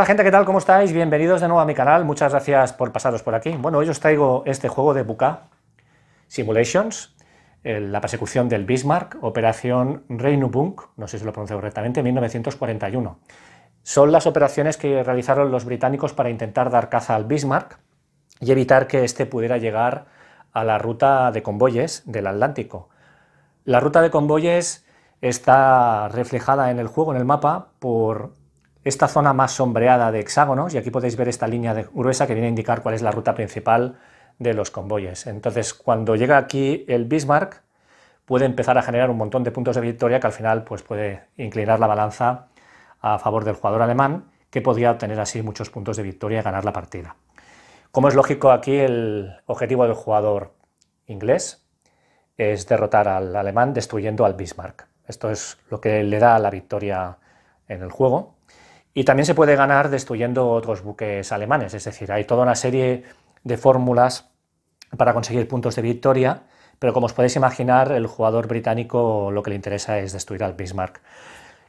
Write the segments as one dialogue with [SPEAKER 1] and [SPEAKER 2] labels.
[SPEAKER 1] Hola gente, ¿qué tal? ¿Cómo estáis? Bienvenidos de nuevo a mi canal, muchas gracias por pasaros por aquí. Bueno, hoy os traigo este juego de Buka Simulations, la persecución del Bismarck, Operación Reinubunk. no sé si lo pronuncio correctamente, 1941. Son las operaciones que realizaron los británicos para intentar dar caza al Bismarck y evitar que éste pudiera llegar a la ruta de convoyes del Atlántico. La ruta de convoyes está reflejada en el juego, en el mapa, por esta zona más sombreada de hexágonos, y aquí podéis ver esta línea de, gruesa que viene a indicar cuál es la ruta principal de los convoyes. Entonces, cuando llega aquí el Bismarck, puede empezar a generar un montón de puntos de victoria que al final pues, puede inclinar la balanza a favor del jugador alemán, que podría obtener así muchos puntos de victoria y ganar la partida. Como es lógico, aquí el objetivo del jugador inglés es derrotar al alemán destruyendo al Bismarck. Esto es lo que le da la victoria en el juego. Y también se puede ganar destruyendo otros buques alemanes, es decir, hay toda una serie de fórmulas para conseguir puntos de victoria, pero como os podéis imaginar, el jugador británico lo que le interesa es destruir al Bismarck.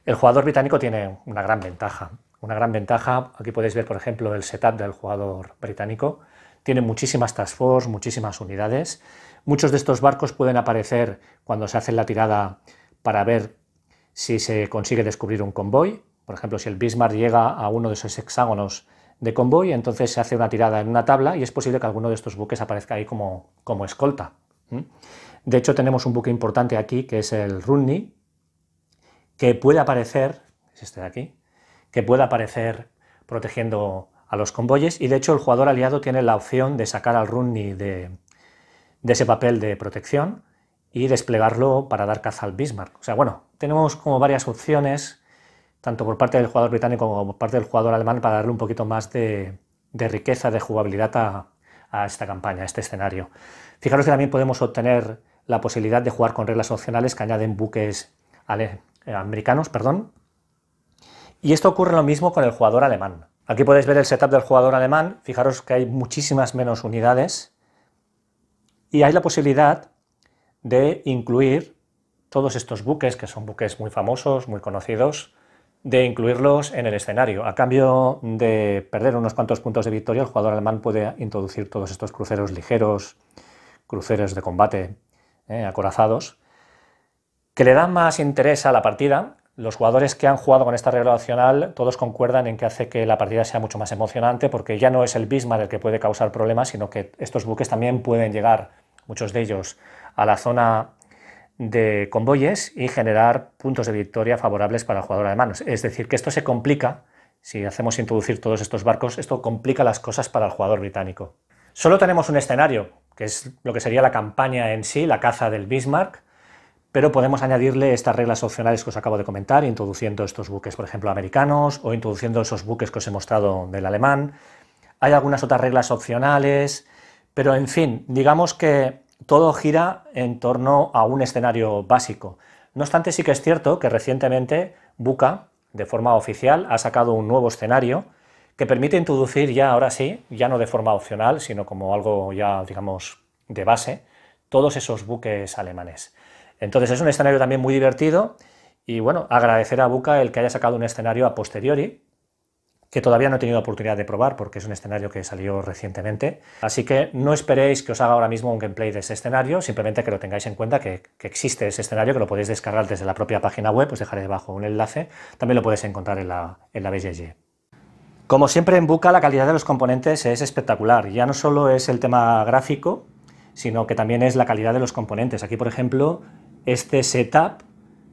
[SPEAKER 1] El jugador británico tiene una gran ventaja, una gran ventaja, aquí podéis ver por ejemplo el setup del jugador británico, tiene muchísimas task force, muchísimas unidades, muchos de estos barcos pueden aparecer cuando se hace la tirada para ver si se consigue descubrir un convoy, por ejemplo, si el Bismarck llega a uno de esos hexágonos de convoy, entonces se hace una tirada en una tabla y es posible que alguno de estos buques aparezca ahí como, como escolta. De hecho, tenemos un buque importante aquí, que es el Runni, que puede aparecer, es este de aquí, que puede aparecer protegiendo a los convoyes y de hecho el jugador aliado tiene la opción de sacar al Runni de, de ese papel de protección y desplegarlo para dar caza al Bismarck. O sea, bueno, tenemos como varias opciones tanto por parte del jugador británico como por parte del jugador alemán, para darle un poquito más de, riqueza, de jugabilidad a, esta campaña, a este escenario. Fijaros que también podemos obtener la posibilidad de jugar con reglas opcionales que añaden buques eh, americanos. Perdón. Y esto ocurre lo mismo con el jugador alemán. Aquí podéis ver el setup del jugador alemán. Fijaros que hay muchísimas menos unidades. Y hay la posibilidad de incluir todos estos buques, que son buques muy famosos, muy conocidos, de incluirlos en el escenario. A cambio de perder unos cuantos puntos de victoria, el jugador alemán puede introducir todos estos cruceros ligeros, cruceros de combate, eh, acorazados, que le dan más interés a la partida. Los jugadores que han jugado con esta regla opcional todos concuerdan en que hace que la partida sea mucho más emocionante porque ya no es el Bismarck el que puede causar problemas, sino que estos buques también pueden llegar, muchos de ellos, a la zona de convoyes y generar puntos de victoria favorables para el jugador alemán. Es decir, que esto se complica, si hacemos introducir todos estos barcos, esto complica las cosas para el jugador británico. Solo tenemos un escenario, que es lo que sería la campaña en sí, la caza del Bismarck, pero podemos añadirle estas reglas opcionales que os acabo de comentar, introduciendo estos buques, por ejemplo, americanos, o introduciendo esos buques que os he mostrado del alemán. Hay algunas otras reglas opcionales, pero en fin, digamos que todo gira en torno a un escenario básico. No obstante, sí que es cierto que recientemente Buca, de forma oficial, ha sacado un nuevo escenario que permite introducir ya, ahora sí, ya no de forma opcional, sino como algo ya, digamos, de base, todos esos buques alemanes. Entonces es un escenario también muy divertido y bueno, agradecer a Buca el que haya sacado un escenario a posteriori que todavía no he tenido oportunidad de probar porque es un escenario que salió recientemente. Así que no esperéis que os haga ahora mismo un gameplay de ese escenario, simplemente que lo tengáis en cuenta que, existe ese escenario, que lo podéis descargar desde la propia página web, os dejaré debajo un enlace, también lo podéis encontrar en la, en BGG. Como siempre en Buca la calidad de los componentes es espectacular, ya no solo es el tema gráfico, sino que también es la calidad de los componentes. Aquí por ejemplo este setup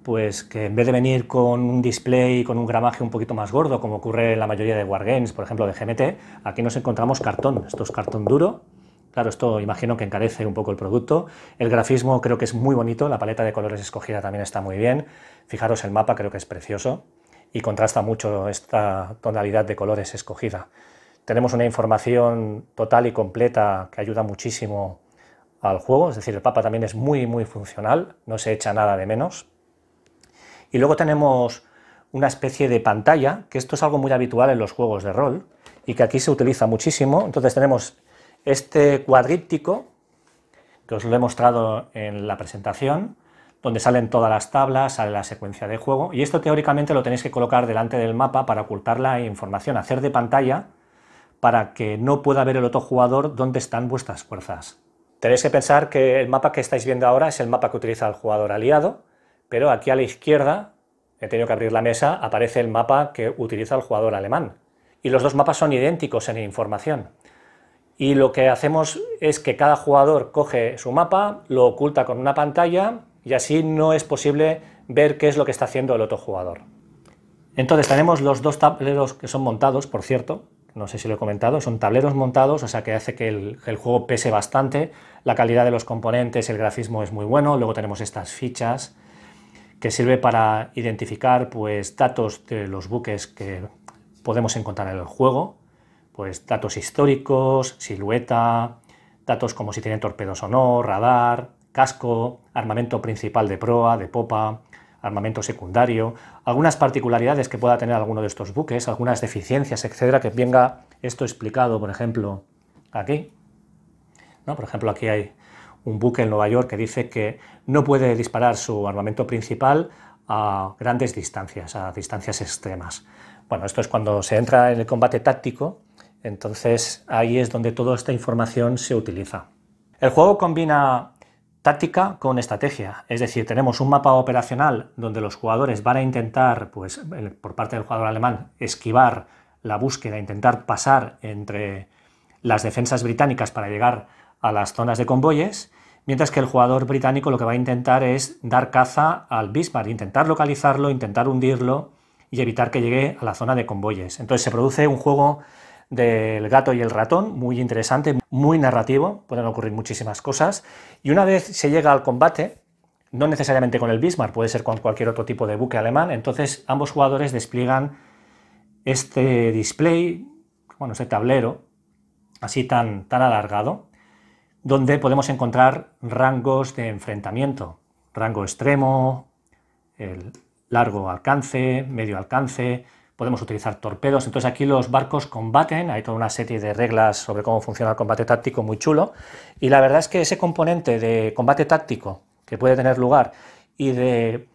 [SPEAKER 1] pues que en vez de venir con un display, y con un gramaje un poquito más gordo, como ocurre en la mayoría de wargames, por ejemplo de GMT, aquí nos encontramos cartón. Esto es cartón duro. Claro, esto imagino que encarece un poco el producto. El grafismo creo que es muy bonito, la paleta de colores escogida también está muy bien. Fijaros el mapa, creo que es precioso y contrasta mucho esta tonalidad de colores escogida. Tenemos una información total y completa que ayuda muchísimo al juego, es decir, el mapa también es muy muy funcional, no se echa nada de menos. Y luego tenemos una especie de pantalla, que esto es algo muy habitual en los juegos de rol y que aquí se utiliza muchísimo. Entonces tenemos este cuadríptico, que os lo he mostrado en la presentación, donde salen todas las tablas, sale la secuencia de juego, y esto teóricamente lo tenéis que colocar delante del mapa para ocultar la información, hacer de pantalla para que no pueda ver el otro jugador dónde están vuestras fuerzas. Tenéis que pensar que el mapa que estáis viendo ahora es el mapa que utiliza el jugador aliado, pero aquí a la izquierda, he tenido que abrir la mesa, aparece el mapa que utiliza el jugador alemán. Y los dos mapas son idénticos en información. Y lo que hacemos es que cada jugador coge su mapa, lo oculta con una pantalla y así no es posible ver qué es lo que está haciendo el otro jugador. Entonces tenemos los dos tableros que son montados, por cierto, no sé si lo he comentado, son tableros montados, o sea que hace que el, el, juego pese bastante, la calidad de los componentes, el grafismo es muy bueno, luego tenemos estas fichas, que sirve para identificar pues, datos de los buques que podemos encontrar en el juego, pues datos históricos, silueta, datos como si tienen torpedos o no, radar, casco, armamento principal de proa, de popa, armamento secundario, algunas particularidades que pueda tener alguno de estos buques, algunas deficiencias, etcétera, que venga esto explicado, por ejemplo, aquí. ¿No? Por ejemplo, aquí hay un buque en Nueva York que dice que no puede disparar su armamento principal a grandes distancias, a distancias extremas. Bueno, esto es cuando se entra en el combate táctico, entonces ahí es donde toda esta información se utiliza. El juego combina táctica con estrategia, es decir, tenemos un mapa operacional donde los jugadores van a intentar, pues por parte del jugador alemán, esquivar la búsqueda, intentar pasar entre las defensas británicas para llegar a las zonas de convoyes mientras que el jugador británico lo que va a intentar es dar caza al Bismarck, intentar localizarlo, intentar hundirlo y evitar que llegue a la zona de convoyes. Entonces se produce un juego del gato y el ratón, muy interesante, muy narrativo, pueden ocurrir muchísimas cosas, y una vez se llega al combate, no necesariamente con el Bismarck, puede ser con cualquier otro tipo de buque alemán, entonces ambos jugadores despliegan este display, bueno, este tablero, así tan, tan alargado, donde podemos encontrar rangos de enfrentamiento, rango extremo, el largo alcance, medio alcance, podemos utilizar torpedos, entonces aquí los barcos combaten, hay toda una serie de reglas sobre cómo funciona el combate táctico muy chulo, y la verdad es que ese componente de combate táctico que puede tener lugar y de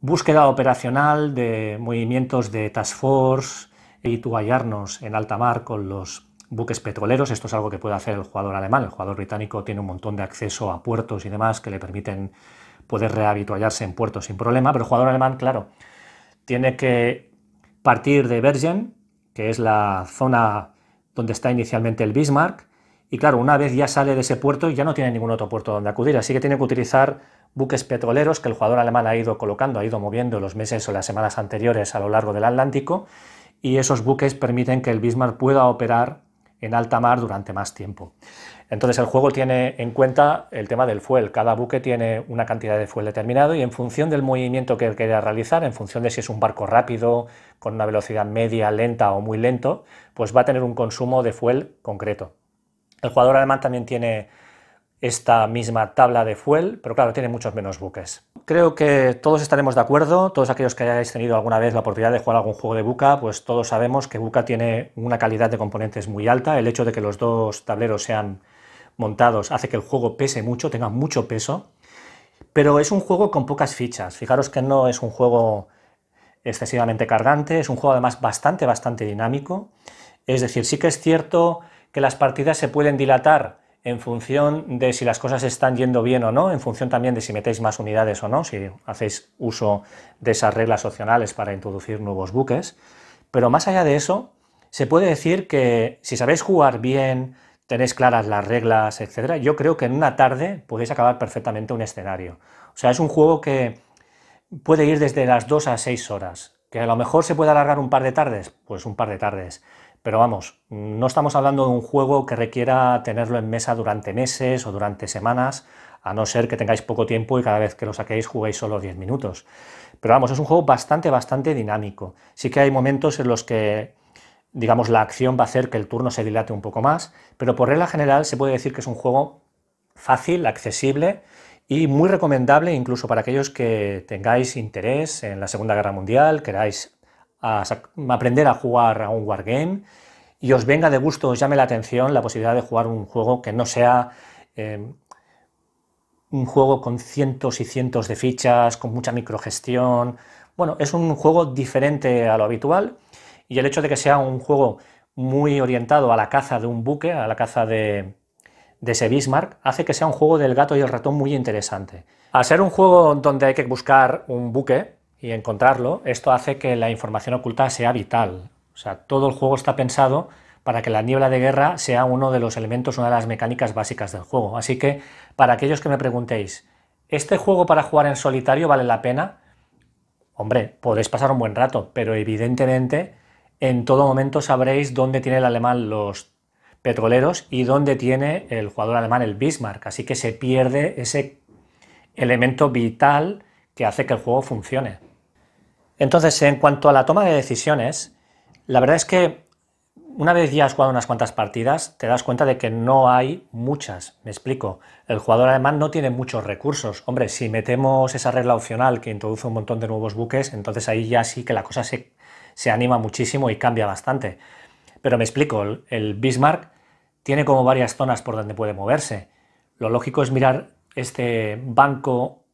[SPEAKER 1] búsqueda operacional de movimientos de task force y tuallarnos en alta mar con los buques petroleros. Esto es algo que puede hacer el jugador alemán. El jugador británico tiene un montón de acceso a puertos y demás que le permiten poder rehabituallarse en puertos sin problema. Pero el jugador alemán, claro, tiene que partir de Bergen, que es la zona donde está inicialmente el Bismarck. Y claro, una vez ya sale de ese puerto, ya no tiene ningún otro puerto donde acudir. Así que tiene que utilizar buques petroleros que el jugador alemán ha ido colocando, ha ido moviendo los meses o las semanas anteriores a lo largo del Atlántico. Y esos buques permiten que el Bismarck pueda operar en alta mar durante más tiempo. Entonces el juego tiene en cuenta el tema del fuel. Cada buque tiene una cantidad de fuel determinado y en función del movimiento que quiera realizar, en función de si es un barco rápido, con una velocidad media, lenta o muy lento, pues va a tener un consumo de fuel concreto. El jugador además también tiene esta misma tabla de fuel, pero claro, tiene muchos menos buques. Creo que todos estaremos de acuerdo, todos aquellos que hayáis tenido alguna vez la oportunidad de jugar algún juego de Buca, pues todos sabemos que Buca tiene una calidad de componentes muy alta, el hecho de que los dos tableros sean montados hace que el juego pese mucho, tenga mucho peso, pero es un juego con pocas fichas, fijaros que no es un juego excesivamente cargante, es un juego además bastante, bastante dinámico, es decir, sí que es cierto que las partidas se pueden dilatar en función de si las cosas están yendo bien o no, en función también de si metéis más unidades o no, si hacéis uso de esas reglas opcionales para introducir nuevos buques. Pero más allá de eso, se puede decir que si sabéis jugar bien, tenéis claras las reglas, etc., yo creo que en una tarde podéis acabar perfectamente un escenario. O sea, es un juego que puede ir desde las 2 a 6 horas, que a lo mejor se puede alargar un par de tardes, pues un par de tardes. Pero vamos, no estamos hablando de un juego que requiera tenerlo en mesa durante meses o durante semanas, a no ser que tengáis poco tiempo y cada vez que lo saquéis juguéis solo 10 minutos. Pero vamos, es un juego bastante, bastante dinámico. Sí que hay momentos en los que, digamos, la acción va a hacer que el turno se dilate un poco más, pero por regla general se puede decir que es un juego fácil, accesible y muy recomendable incluso para aquellos que tengáis interés en la Segunda Guerra Mundial, queráis a, aprender a jugar a un wargame y os venga de gusto, os llame la atención la posibilidad de jugar un juego que no sea em, un juego con cientos y cientos de fichas, con mucha microgestión. Bueno, es un juego diferente a lo habitual y el hecho de que sea un juego muy orientado a la caza de un buque, a la caza de, de ese Bismarck, hace que sea un juego del gato y el ratón muy interesante. Al ser un juego donde hay que buscar un buque, y encontrarlo, esto hace que la información oculta sea vital. O sea, todo el juego está pensado para que la niebla de guerra sea uno de los elementos, una de las mecánicas básicas del juego. Así que, para aquellos que me preguntéis, ¿este juego para jugar en solitario vale la pena? Hombre, podéis pasar un buen rato, pero evidentemente en todo momento sabréis dónde tiene el alemán los petroleros y dónde tiene el jugador alemán el Bismarck. Así que se pierde ese elemento vital que hace que el juego funcione. Entonces, en cuanto a la toma de decisiones, la verdad es que una vez ya has jugado unas cuantas partidas, te das cuenta de que no hay muchas. Me explico. El jugador además no tiene muchos recursos. Hombre, si metemos esa regla opcional que introduce un montón de nuevos buques, entonces ahí ya sí que la cosa se, anima muchísimo y cambia bastante. Pero me explico, el, Bismarck tiene como varias zonas por donde puede moverse. Lo lógico es mirar este banco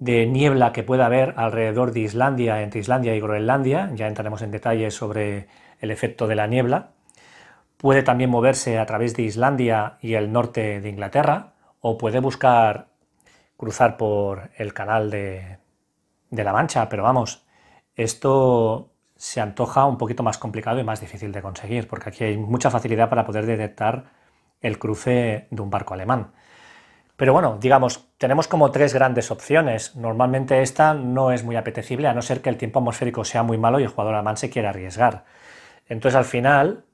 [SPEAKER 1] de niebla que pueda haber alrededor de Islandia, entre Islandia y Groenlandia, ya entraremos en detalle sobre el efecto de la niebla, puede también moverse a través de Islandia y el norte de Inglaterra, o puede buscar cruzar por el canal de, de la Mancha, pero vamos, esto se antoja un poquito más complicado y más difícil de conseguir, porque aquí hay mucha facilidad para poder detectar el cruce de un barco alemán. Pero bueno, digamos, tenemos como tres grandes opciones. Normalmente esta no es muy apetecible, a no ser que el tiempo atmosférico sea muy malo y el jugador alemán se quiera arriesgar. Entonces, al final,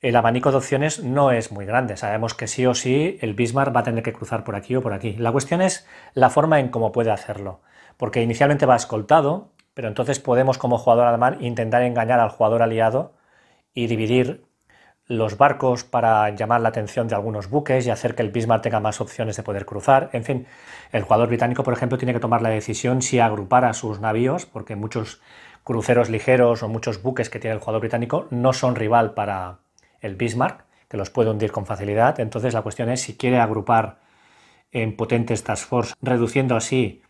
[SPEAKER 1] el abanico de opciones no es muy grande. Sabemos que sí o sí el Bismarck va a tener que cruzar por aquí o por aquí. La cuestión es la forma en cómo puede hacerlo. Porque inicialmente va escoltado, pero entonces podemos como jugador alemán intentar engañar al jugador aliado y dividir los barcos para llamar la atención de algunos buques y hacer que el Bismarck tenga más opciones de poder cruzar. En fin, el jugador británico, por ejemplo, tiene que tomar la decisión si agrupar a sus navíos, porque muchos cruceros ligeros o muchos buques que tiene el jugador británico no son rival para el Bismarck, que los puede hundir con facilidad. Entonces la cuestión es si quiere agrupar en potentes task force, reduciendo así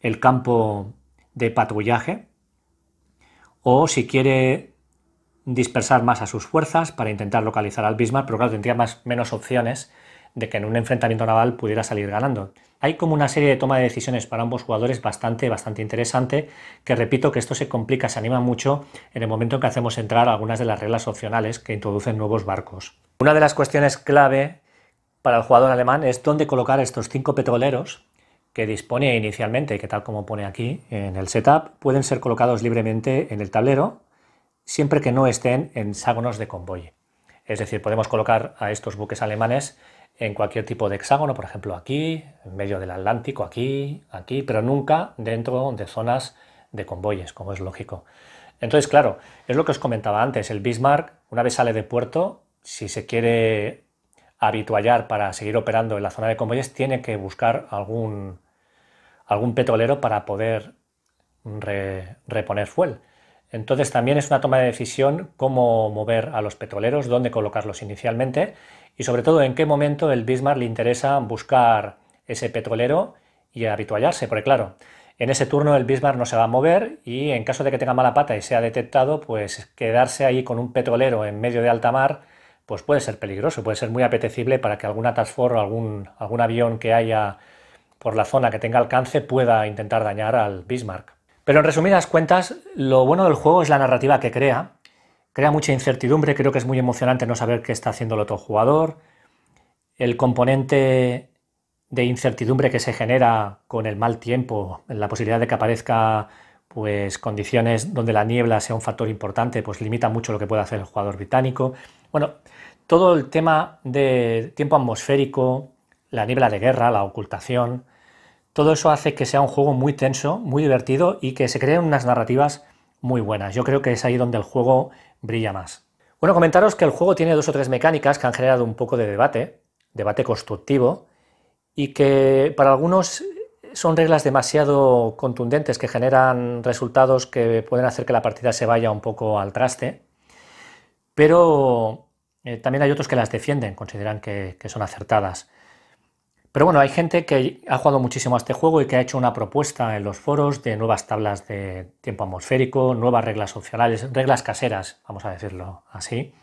[SPEAKER 1] el campo de patrullaje, o si quiere dispersar más a sus fuerzas para intentar localizar al Bismarck, pero claro, tendría más, menos opciones de que en un enfrentamiento naval pudiera salir ganando. Hay como una serie de toma de decisiones para ambos jugadores bastante, bastante interesante, que repito que esto se complica, se anima mucho en el momento en que hacemos entrar algunas de las reglas opcionales que introducen nuevos barcos. Una de las cuestiones clave para el jugador alemán es dónde colocar estos cinco petroleros que dispone inicialmente, que tal como pone aquí en el setup, pueden ser colocados libremente en el tablero siempre que no estén en hexágonos de convoy. Es decir, podemos colocar a estos buques alemanes en cualquier tipo de hexágono, por ejemplo aquí, en medio del Atlántico, aquí, aquí, pero nunca dentro de zonas de convoyes, como es lógico. Entonces, claro, es lo que os comentaba antes, el Bismarck, una vez sale de puerto, si se quiere habituallar para seguir operando en la zona de convoyes, tiene que buscar algún, algún petrolero para poder reponer fuel. Entonces también es una toma de decisión cómo mover a los petroleros, dónde colocarlos inicialmente y sobre todo en qué momento el Bismarck le interesa buscar ese petrolero y habituallarse, porque claro, en ese turno el Bismarck no se va a mover y en caso de que tenga mala pata y sea detectado, pues quedarse ahí con un petrolero en medio de alta mar pues puede ser peligroso, puede ser muy apetecible para que alguna task o algún, algún avión que haya por la zona que tenga alcance pueda intentar dañar al Bismarck. Pero en resumidas cuentas, lo bueno del juego es la narrativa que crea. Crea mucha incertidumbre, creo que es muy emocionante no saber qué está haciendo el otro jugador. El componente de incertidumbre que se genera con el mal tiempo, la posibilidad de que aparezca pues condiciones donde la niebla sea un factor importante, pues limita mucho lo que puede hacer el jugador británico. Bueno, todo el tema de tiempo atmosférico, la niebla de guerra, la ocultación, todo eso hace que sea un juego muy tenso, muy divertido y que se creen unas narrativas muy buenas. Yo creo que es ahí donde el juego brilla más. Bueno, comentaros que el juego tiene dos o tres mecánicas que han generado un poco de debate, debate constructivo, y que para algunos son reglas demasiado contundentes que generan resultados que pueden hacer que la partida se vaya un poco al traste, pero eh, también hay otros que las defienden, consideran que son acertadas. Pero bueno, hay gente que ha jugado muchísimo a este juego y que ha hecho una propuesta en los foros de nuevas tablas de tiempo atmosférico, nuevas reglas opcionales, reglas caseras, vamos a decirlo así.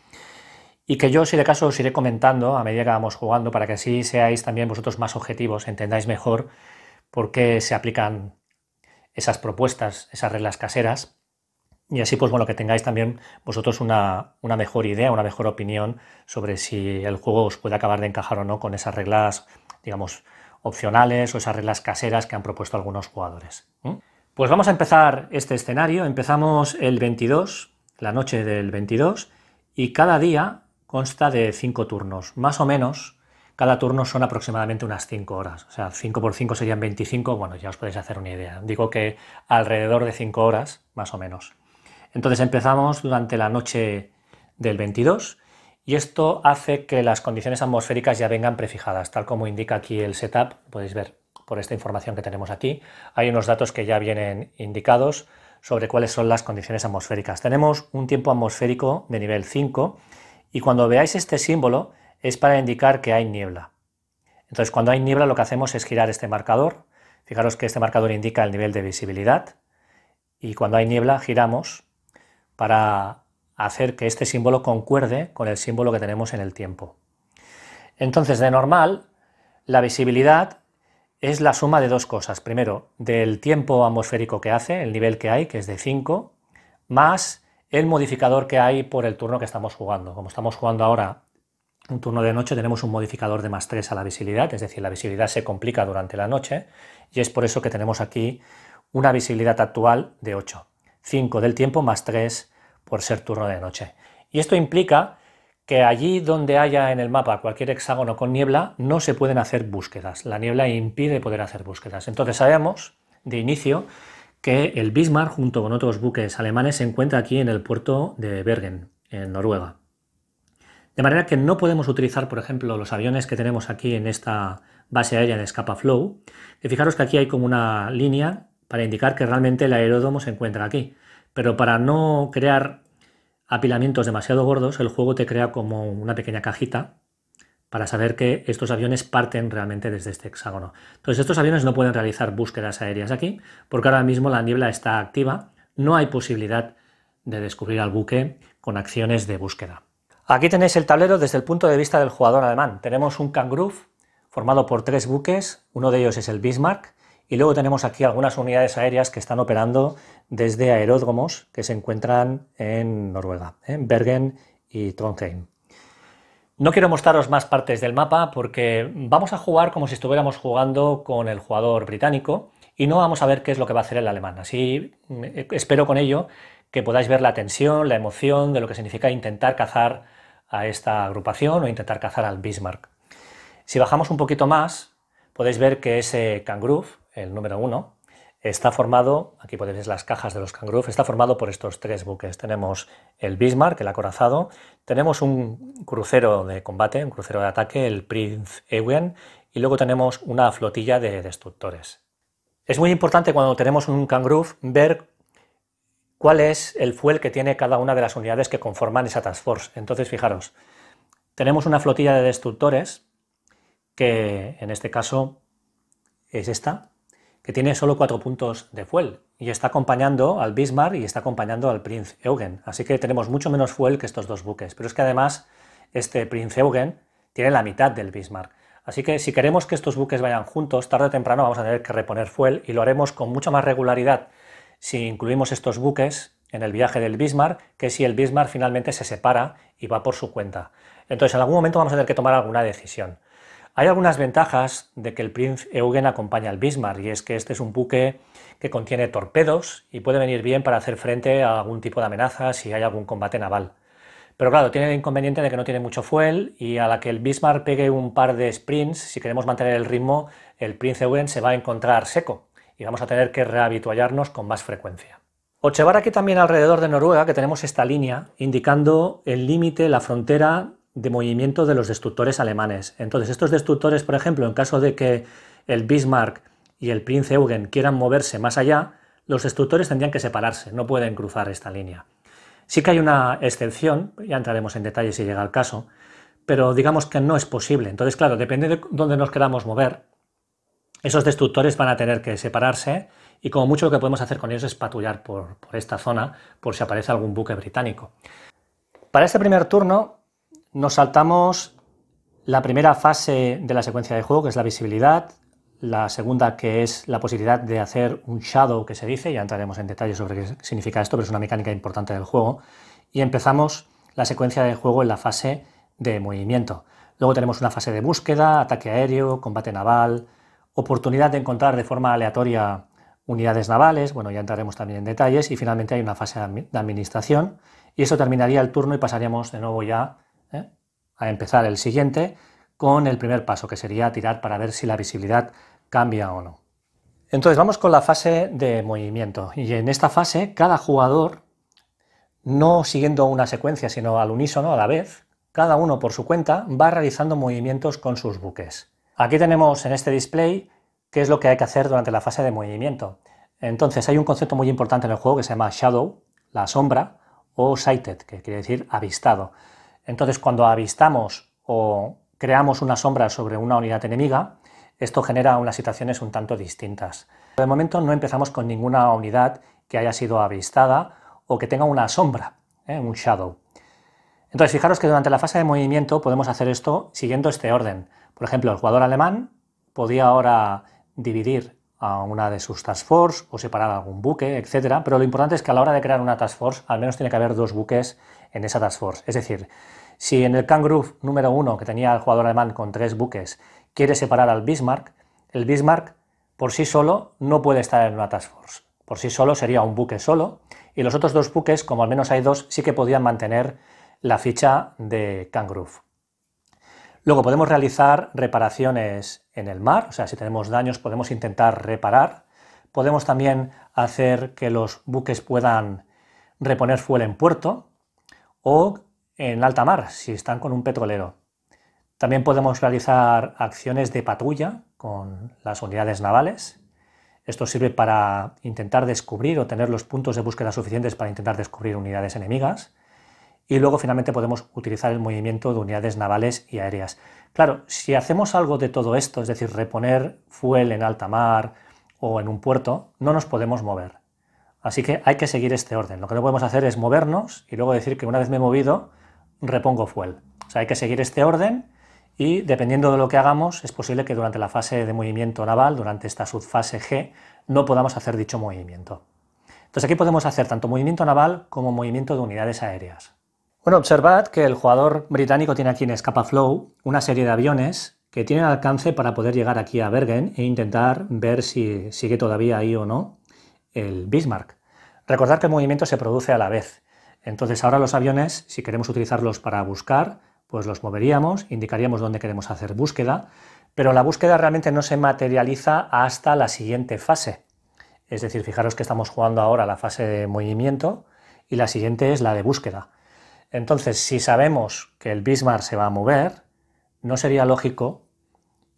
[SPEAKER 1] Y que yo, si de caso, os iré comentando a medida que vamos jugando para que así seáis también vosotros más objetivos, entendáis mejor por qué se aplican esas propuestas, esas reglas caseras y así, pues bueno, que tengáis también vosotros una, mejor idea, una mejor opinión sobre si el juego os puede acabar de encajar o no con esas reglas, digamos, opcionales o esas reglas caseras que han propuesto algunos jugadores. Pues vamos a empezar este escenario. Empezamos el 22, la noche del 22, y cada día consta de 5 turnos, más o menos. Cada turno son aproximadamente unas 5 horas. O sea, 5 por 5 serían 25. Bueno, ya os podéis hacer una idea. Digo que alrededor de 5 horas, más o menos. Entonces empezamos durante la noche del 22 y esto hace que las condiciones atmosféricas ya vengan prefijadas, tal como indica aquí el setup, podéis ver por esta información que tenemos aquí. Hay unos datos que ya vienen indicados sobre cuáles son las condiciones atmosféricas. Tenemos un tiempo atmosférico de nivel 5 y cuando veáis este símbolo es para indicar que hay niebla. Entonces cuando hay niebla lo que hacemos es girar este marcador. Fijaros que este marcador indica el nivel de visibilidad y cuando hay niebla giramos para hacer que este símbolo concuerde con el símbolo que tenemos en el tiempo. Entonces, de normal, la visibilidad es la suma de dos cosas. Primero, del tiempo atmosférico que hace, el nivel que hay, que es de 5, más el modificador que hay por el turno que estamos jugando. Como estamos jugando ahora un turno de noche, tenemos un modificador de más 3 a la visibilidad, es decir, la visibilidad se complica durante la noche y es por eso que tenemos aquí una visibilidad actual de 8. 5 del tiempo más 3 por ser turno de noche. Y esto implica que allí donde haya en el mapa cualquier hexágono con niebla no se pueden hacer búsquedas. La niebla impide poder hacer búsquedas. Entonces sabemos de inicio que el Bismarck junto con otros buques alemanes se encuentra aquí en el puerto de Bergen, en Noruega. De manera que no podemos utilizar, por ejemplo, los aviones que tenemos aquí en esta base aérea de Scapa Flow. fijaros que aquí hay como una línea para indicar que realmente el aeródromo se encuentra aquí. Pero para no crear apilamientos demasiado gordos, el juego te crea como una pequeña cajita para saber que estos aviones parten realmente desde este hexágono. Entonces estos aviones no pueden realizar búsquedas aéreas aquí porque ahora mismo la niebla está activa, no hay posibilidad de descubrir al buque con acciones de búsqueda. Aquí tenéis el tablero desde el punto de vista del jugador alemán. Tenemos un Kangroof formado por tres buques, uno de ellos es el Bismarck, y luego tenemos aquí algunas unidades aéreas que están operando desde aeródromos que se encuentran en Noruega, en Bergen y Trondheim. No quiero mostraros más partes del mapa porque vamos a jugar como si estuviéramos jugando con el jugador británico y no vamos a ver qué es lo que va a hacer el alemán. Así mm, eh, espero con ello que podáis ver la tensión, la emoción de lo que significa intentar cazar a esta agrupación o intentar cazar al Bismarck. Si bajamos un poquito más, podéis ver que ese Kangroof el número uno está formado, aquí podéis ver las cajas de los kangroofs, está formado por estos tres buques. Tenemos el Bismarck, el acorazado, tenemos un crucero de combate, un crucero de ataque, el Prince Ewen, y luego tenemos una flotilla de destructores. Es muy importante cuando tenemos un kangroof ver cuál es el fuel que tiene cada una de las unidades que conforman esa task force. Entonces, fijaros, tenemos una flotilla de destructores que en este caso es esta, que tiene solo cuatro puntos de fuel y está acompañando al Bismarck y está acompañando al Prince Eugen. Así que tenemos mucho menos fuel que estos dos buques. Pero es que además este Prince Eugen tiene la mitad del Bismarck. Así que si queremos que estos buques vayan juntos, tarde o temprano vamos a tener que reponer fuel y lo haremos con mucha más regularidad si incluimos estos buques en el viaje del Bismarck que si el Bismarck finalmente se separa y va por su cuenta. Entonces en algún momento vamos a tener que tomar alguna decisión. Hay algunas ventajas de que el Prinz Eugen acompaña al Bismarck, y es que este es un buque que contiene torpedos y puede venir bien para hacer frente a algún tipo de amenaza si hay algún combate naval. Pero claro, tiene el inconveniente de que no tiene mucho fuel y a la que el Bismarck pegue un par de sprints, si queremos mantener el ritmo, el Prince Eugen se va a encontrar seco y vamos a tener que rehabituallarnos con más frecuencia. Ochevar aquí también alrededor de Noruega que tenemos esta línea indicando el límite, la frontera de movimiento de los destructores alemanes. Entonces, estos destructores, por ejemplo, en caso de que el Bismarck y el Prince Eugen quieran moverse más allá, los destructores tendrían que separarse, no pueden cruzar esta línea. Sí que hay una excepción, ya entraremos en detalle si llega el caso, pero digamos que no es posible. Entonces, claro, depende de dónde nos queramos mover, esos destructores van a tener que separarse y como mucho lo que podemos hacer con ellos es patrullar por, por esta zona por si aparece algún buque británico. Para este primer turno nos saltamos la primera fase de la secuencia de juego, que es la visibilidad, la segunda que es la posibilidad de hacer un shadow que se dice, ya entraremos en detalle sobre qué significa esto, pero es una mecánica importante del juego, y empezamos la secuencia de juego en la fase de movimiento. Luego tenemos una fase de búsqueda, ataque aéreo, combate naval, oportunidad de encontrar de forma aleatoria unidades navales, bueno, ya entraremos también en detalles, y finalmente hay una fase de administración, y eso terminaría el turno y pasaríamos de nuevo ya ¿eh? a empezar el siguiente con el primer paso, que sería tirar para ver si la visibilidad cambia o no. Entonces vamos con la fase de movimiento. Y en esta fase cada jugador, no siguiendo una secuencia, sino al unísono, a la vez, cada uno por su cuenta, va realizando movimientos con sus buques. Aquí tenemos en este display qué es lo que hay que hacer durante la fase de movimiento. Entonces hay un concepto muy importante en el juego que se llama Shadow, la sombra, o Sighted, que quiere decir avistado. Entonces, cuando avistamos o creamos una sombra sobre una unidad enemiga, esto genera unas situaciones un tanto distintas. De momento no empezamos con ninguna unidad que haya sido avistada o que tenga una sombra, ¿eh? un shadow. Entonces, fijaros que durante la fase de movimiento podemos hacer esto siguiendo este orden. Por ejemplo, el jugador alemán podía ahora dividir a una de sus task force o separar algún buque, etcétera. Pero lo importante es que a la hora de crear una task force, al menos tiene que haber dos buques en esa task force. Es decir, si en el Kangaroo número uno que tenía el jugador alemán con tres buques quiere separar al Bismarck, el Bismarck por sí solo no puede estar en una task force. Por sí solo sería un buque solo y los otros dos buques, como al menos hay dos, sí que podían mantener la ficha de Kangaroo. Luego podemos realizar reparaciones en el mar, o sea, si tenemos daños podemos intentar reparar. Podemos también hacer que los buques puedan reponer fuel en puerto o en alta mar, si están con un petrolero. También podemos realizar acciones de patrulla con las unidades navales. Esto sirve para intentar descubrir o tener los puntos de búsqueda suficientes para intentar descubrir unidades enemigas y luego finalmente podemos utilizar el movimiento de unidades navales y aéreas. Claro, si hacemos algo de todo esto, es decir, reponer fuel en alta mar o en un puerto, no nos podemos mover. Así que hay que seguir este orden. Lo que no podemos hacer es movernos y luego decir que una vez me he movido, repongo fuel. O sea, hay que seguir este orden y dependiendo de lo que hagamos, es posible que durante la fase de movimiento naval, durante esta subfase G, no podamos hacer dicho movimiento. Entonces aquí podemos hacer tanto movimiento naval como movimiento de unidades aéreas. Bueno, observad que el jugador británico tiene aquí en Flow una serie de aviones que tienen alcance para poder llegar aquí a Bergen e intentar ver si sigue todavía ahí o no el Bismarck. Recordad que el movimiento se produce a la vez. Entonces ahora los aviones, si queremos utilizarlos para buscar, pues los moveríamos, indicaríamos dónde queremos hacer búsqueda, pero la búsqueda realmente no se materializa hasta la siguiente fase. Es decir, fijaros que estamos jugando ahora la fase de movimiento y la siguiente es la de búsqueda. Entonces, si sabemos que el Bismarck se va a mover, no sería lógico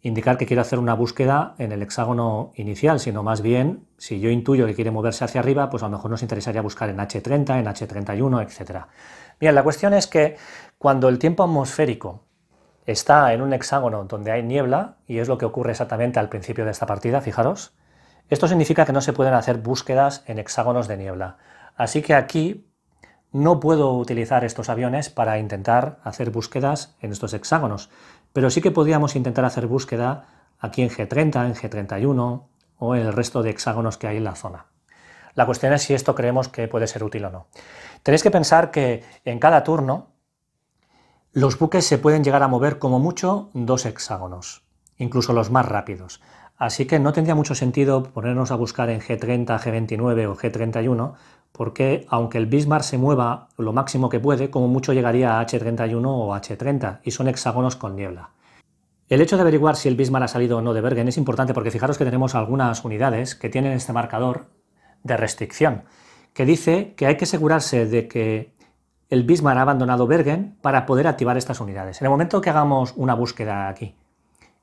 [SPEAKER 1] indicar que quiero hacer una búsqueda en el hexágono inicial, sino más bien, si yo intuyo que quiere moverse hacia arriba, pues a lo mejor nos interesaría buscar en H30, en H31, etc. Bien, la cuestión es que cuando el tiempo atmosférico está en un hexágono donde hay niebla, y es lo que ocurre exactamente al principio de esta partida, fijaros, esto significa que no se pueden hacer búsquedas en hexágonos de niebla. Así que aquí no puedo utilizar estos aviones para intentar hacer búsquedas en estos hexágonos, pero sí que podríamos intentar hacer búsqueda aquí en G30, en G31 o en el resto de hexágonos que hay en la zona. La cuestión es si esto creemos que puede ser útil o no. Tenéis que pensar que en cada turno los buques se pueden llegar a mover como mucho dos hexágonos, incluso los más rápidos. Así que no tendría mucho sentido ponernos a buscar en G30, G29 o G31 porque aunque el Bismarck se mueva lo máximo que puede, como mucho llegaría a H31 o H30, y son hexágonos con niebla. El hecho de averiguar si el Bismarck ha salido o no de Bergen es importante porque fijaros que tenemos algunas unidades que tienen este marcador de restricción, que dice que hay que asegurarse de que el Bismarck ha abandonado Bergen para poder activar estas unidades. En el momento que hagamos una búsqueda aquí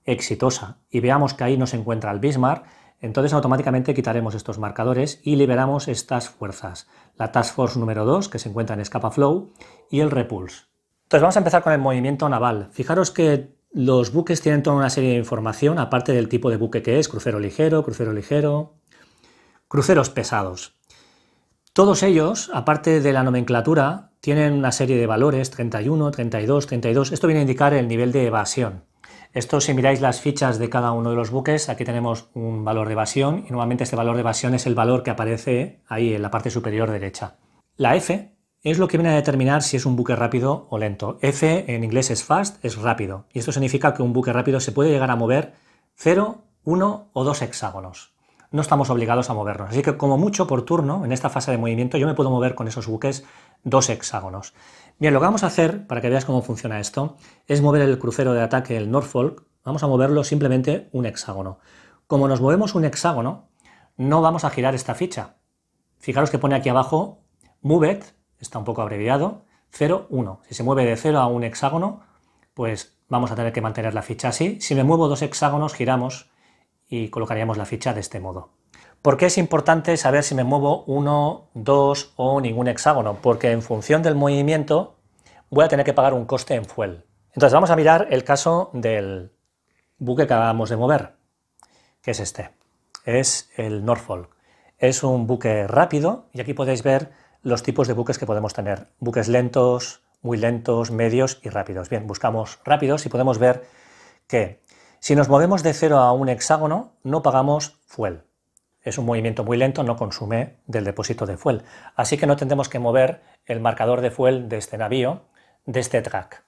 [SPEAKER 1] exitosa y veamos que ahí no se encuentra el Bismarck, entonces automáticamente quitaremos estos marcadores y liberamos estas fuerzas, la Task Force número 2 que se encuentra en Escapa Flow y el Repulse. Entonces vamos a empezar con el movimiento naval. Fijaros que los buques tienen toda una serie de información, aparte del tipo de buque que es, crucero ligero, crucero ligero, cruceros pesados. Todos ellos, aparte de la nomenclatura, tienen una serie de valores, 31, 32, 32. Esto viene a indicar el nivel de evasión. Esto si miráis las fichas de cada uno de los buques, aquí tenemos un valor de evasión y nuevamente este valor de evasión es el valor que aparece ahí en la parte superior derecha. La F es lo que viene a determinar si es un buque rápido o lento. F en inglés es fast, es rápido. Y esto significa que un buque rápido se puede llegar a mover 0, 1 o 2 hexágonos. No estamos obligados a movernos. Así que como mucho por turno, en esta fase de movimiento, yo me puedo mover con esos buques 2 hexágonos. Bien, lo que vamos a hacer, para que veas cómo funciona esto, es mover el crucero de ataque, el Norfolk, vamos a moverlo simplemente un hexágono. Como nos movemos un hexágono, no vamos a girar esta ficha. Fijaros que pone aquí abajo move está un poco abreviado, 0, 1. Si se mueve de 0 a un hexágono, pues vamos a tener que mantener la ficha así. Si me muevo dos hexágonos, giramos y colocaríamos la ficha de este modo. ¿Por qué es importante saber si me muevo uno, dos o ningún hexágono? Porque en función del movimiento voy a tener que pagar un coste en fuel. Entonces vamos a mirar el caso del buque que acabamos de mover, que es este. Es el Norfolk. Es un buque rápido y aquí podéis ver los tipos de buques que podemos tener. Buques lentos, muy lentos, medios y rápidos. Bien, buscamos rápidos y podemos ver que si nos movemos de cero a un hexágono no pagamos fuel es un movimiento muy lento, no consume del depósito de fuel. Así que no tendremos que mover el marcador de fuel de este navío, de este track.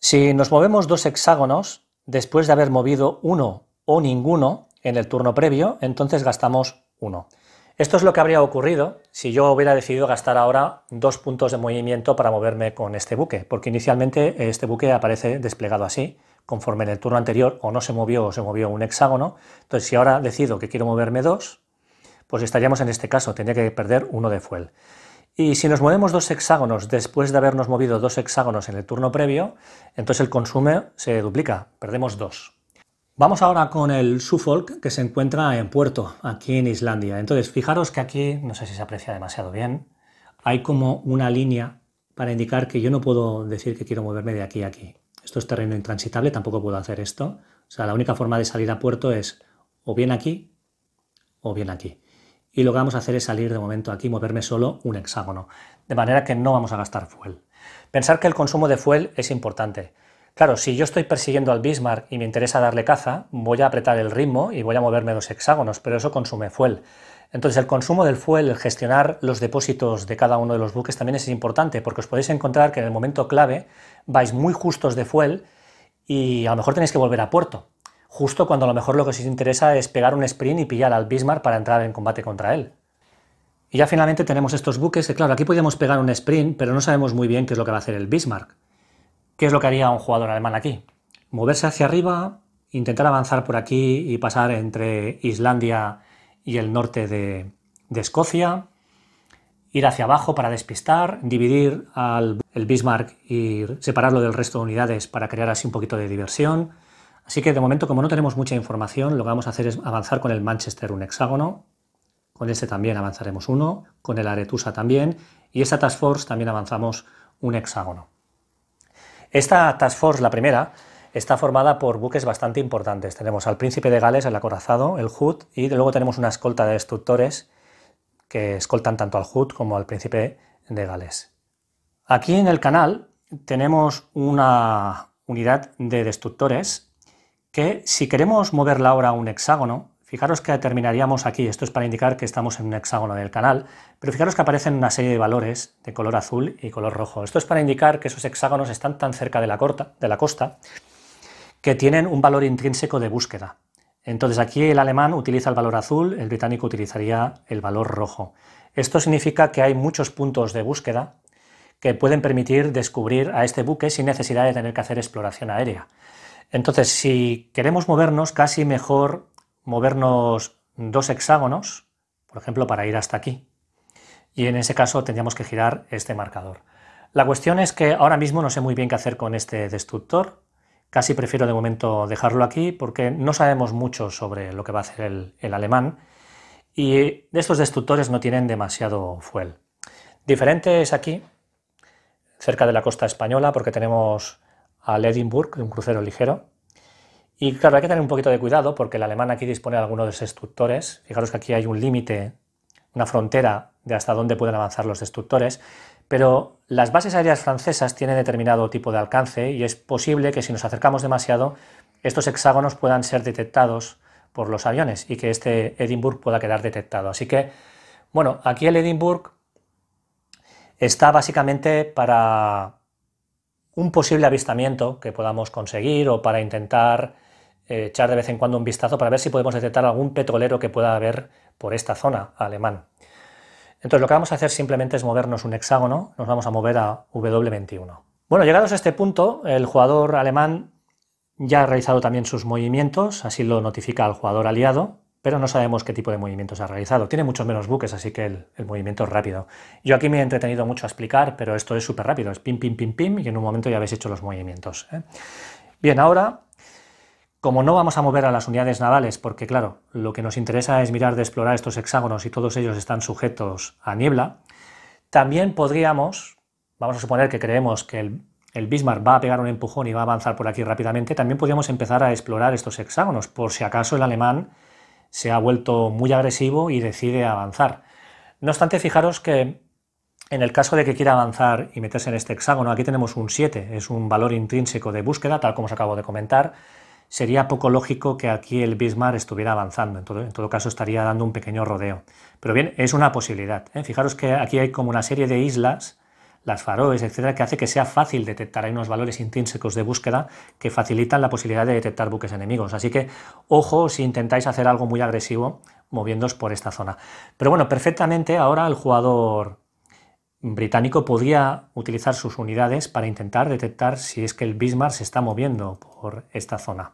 [SPEAKER 1] Si nos movemos dos hexágonos, después de haber movido uno o ninguno en el turno previo, entonces gastamos uno. Esto es lo que habría ocurrido si yo hubiera decidido gastar ahora dos puntos de movimiento para moverme con este buque, porque inicialmente este buque aparece desplegado así, conforme en el turno anterior o no se movió o se movió un hexágono. Entonces, si ahora decido que quiero moverme dos, pues estaríamos en este caso, tendría que perder uno de fuel. Y si nos movemos dos hexágonos después de habernos movido dos hexágonos en el turno previo, entonces el consumo se duplica, perdemos dos. Vamos ahora con el Suffolk que se encuentra en puerto, aquí en Islandia. Entonces, fijaros que aquí, no sé si se aprecia demasiado bien, hay como una línea para indicar que yo no puedo decir que quiero moverme de aquí a aquí esto es terreno intransitable, tampoco puedo hacer esto. O sea, la única forma de salir a puerto es o bien aquí o bien aquí. Y lo que vamos a hacer es salir de momento aquí, moverme solo un hexágono, de manera que no vamos a gastar fuel. Pensar que el consumo de fuel es importante. Claro, si yo estoy persiguiendo al Bismarck y me interesa darle caza, voy a apretar el ritmo y voy a moverme dos hexágonos, pero eso consume fuel. Entonces, el consumo del fuel, el gestionar los depósitos de cada uno de los buques también es importante, porque os podéis encontrar que en el momento clave vais muy justos de fuel y a lo mejor tenéis que volver a puerto, justo cuando a lo mejor lo que os interesa es pegar un sprint y pillar al Bismarck para entrar en combate contra él. Y ya finalmente tenemos estos buques que, claro, aquí podíamos pegar un sprint, pero no sabemos muy bien qué es lo que va a hacer el Bismarck. ¿Qué es lo que haría un jugador alemán aquí? Moverse hacia arriba, intentar avanzar por aquí y pasar entre Islandia y el norte de, Escocia, ir hacia abajo para despistar, dividir al el Bismarck y separarlo del resto de unidades para crear así un poquito de diversión. Así que de momento, como no tenemos mucha información, lo que vamos a hacer es avanzar con el Manchester un hexágono, con este también avanzaremos uno, con el Aretusa también, y esta Task Force también avanzamos un hexágono. Esta Task Force, la primera, está formada por buques bastante importantes. Tenemos al Príncipe de Gales, el acorazado, el Hood, y luego tenemos una escolta de destructores que escoltan tanto al Hood como al Príncipe de Gales. Aquí en el canal tenemos una unidad de destructores que si queremos moverla ahora a un hexágono, fijaros que terminaríamos aquí, esto es para indicar que estamos en un hexágono del canal, pero fijaros que aparecen una serie de valores de color azul y color rojo. Esto es para indicar que esos hexágonos están tan cerca de la, de la costa que tienen un valor intrínseco de búsqueda. Entonces aquí el alemán utiliza el valor azul, el británico utilizaría el valor rojo. Esto significa que hay muchos puntos de búsqueda que pueden permitir descubrir a este buque sin necesidad de tener que hacer exploración aérea. Entonces, si queremos movernos, casi mejor movernos dos hexágonos, por ejemplo, para ir hasta aquí. Y en ese caso tendríamos que girar este marcador. La cuestión es que ahora mismo no sé muy bien qué hacer con este destructor, Casi prefiero de momento dejarlo aquí porque no sabemos mucho sobre lo que va a hacer el, el alemán y estos destructores no tienen demasiado fuel. Diferente es aquí, cerca de la costa española, porque tenemos al Edinburgh, un crucero ligero. Y claro, hay que tener un poquito de cuidado porque el alemán aquí dispone de algunos destructores. Fijaros que aquí hay un límite, una frontera de hasta dónde pueden avanzar los destructores. Pero las bases aéreas francesas tienen determinado tipo de alcance y es posible que si nos acercamos demasiado, estos hexágonos puedan ser detectados por los aviones y que este Edinburgh pueda quedar detectado. Así que, bueno, aquí el Edinburgh está básicamente para un posible avistamiento que podamos conseguir o para intentar eh, echar de vez en cuando un vistazo para ver si podemos detectar algún petrolero que pueda haber por esta zona alemán. Entonces lo que vamos a hacer simplemente es movernos un hexágono, nos vamos a mover a W21. Bueno, llegados a este punto, el jugador alemán ya ha realizado también sus movimientos, así lo notifica al jugador aliado, pero no sabemos qué tipo de movimientos ha realizado. Tiene muchos menos buques, así que el, movimiento es rápido. Yo aquí me he entretenido mucho a explicar, pero esto es súper rápido, es pim, pim, pim, pim, y en un momento ya habéis hecho los movimientos. ¿eh? Bien, ahora como no vamos a mover a las unidades navales, porque claro, lo que nos interesa es mirar de explorar estos hexágonos y todos ellos están sujetos a niebla, también podríamos, vamos a suponer que creemos que el, Bismarck va a pegar un empujón y va a avanzar por aquí rápidamente, también podríamos empezar a explorar estos hexágonos, por si acaso el alemán se ha vuelto muy agresivo y decide avanzar. No obstante, fijaros que en el caso de que quiera avanzar y meterse en este hexágono, aquí tenemos un 7, es un valor intrínseco de búsqueda, tal como os acabo de comentar, sería poco lógico que aquí el Bismarck estuviera avanzando, en todo, caso estaría dando un pequeño rodeo. Pero bien, es una posibilidad. ¿eh? Fijaros que aquí hay como una serie de islas, las faroes, etcétera, que hace que sea fácil detectar. Hay unos valores intrínsecos de búsqueda que facilitan la posibilidad de detectar buques enemigos. Así que, ojo si intentáis hacer algo muy agresivo moviéndoos por esta zona. Pero bueno, perfectamente ahora el jugador británico podía utilizar sus unidades para intentar detectar si es que el Bismarck se está moviendo por esta zona.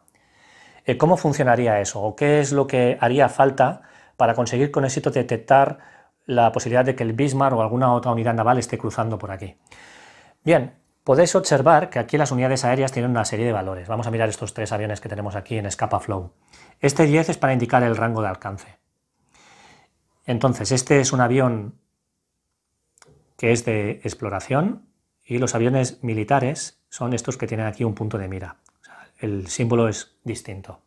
[SPEAKER 1] Eh, ¿Cómo funcionaría eso? ¿O qué es lo que haría falta para conseguir con éxito detectar la posibilidad de que el Bismarck o alguna otra unidad naval esté cruzando por aquí? Bien, podéis observar que aquí las unidades aéreas tienen una serie de valores. Vamos a mirar estos tres aviones que tenemos aquí en Scapa Flow. Este 10 es para indicar el rango de alcance. Entonces, este es un avión que es de exploración y los aviones militares son estos que tienen aquí un punto de mira. el símbolo es distinto.